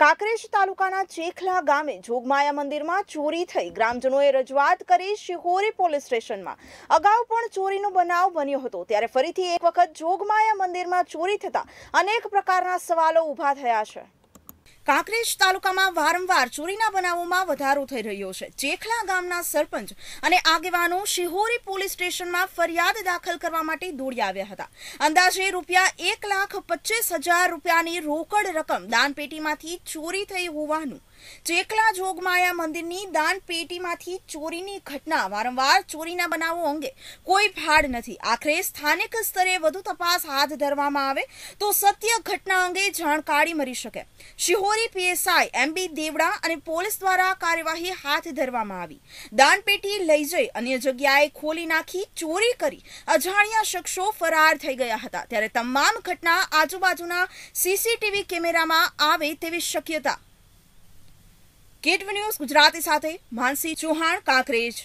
કાંકરેજ તાલુકાના ચેખલા ગામે જોગમાયા મંદિરમાં ચોરી થઈ ગ્રામજનોએ રજૂઆત કરી શિહોરી પોલીસ સ્ટેશનમાં અગાઉ પણ ચોરીનો બનાવ બન્યો હતો ત્યારે ફરીથી એક વખત જોગમાયા મંદિરમાં ચોરી થતા અનેક પ્રકારના સવાલો ઊભા થયા છે કાંકરેજ તાલુકામાં વારંવાર ચોરીના બનાવોમાં વધારો થઈ રહ્યો છે ચેખલા ગામના સરપંચ અને આગેવાનો શિહોરી પોલીસ સ્ટેશનમાં ફરિયાદ દાખલ કરવા માટે દોડી આવ્યા હતા અંદાજે રૂપિયા એક લાખ પચીસ હજાર રૂપિયાની રોકડ રકમ દાનપેટીમાંથી ચોરી થઈ હોવાનું ચેકલા જોગમાયા મંદિરની દાનપેટીમાંથી ચોરીની ઘટના વારંવાર ચોરીના બનાવો અંગે કોઈ ફાડ નથી આખરે સ્થાનિક સ્તરે વધુ તપાસ હાથ ધરવામાં આવે તો સત્ય ઘટના અંગે જાણકારી મળી શકે Shihori discovery PSI M Devda અને પોલીસ દ્વારા કાર્યવાહી હાથ ધરવામાં આવી દાનપેટી લઈ જઈ અન્ય જગ્યાએ ખોલી નાખી ચોરી કરી અજાણ્યા શખ્સો ફરાર થઈ ગયા હતા ત્યારે તમામ ઘટના આજુબાજુના સીસીટીવી કેમેરામાં આવે તેવી શક્યતા કેટવી ન્યૂઝ ગુજરાતી સાથે માનસી ચૌહાણ કાંકરેજ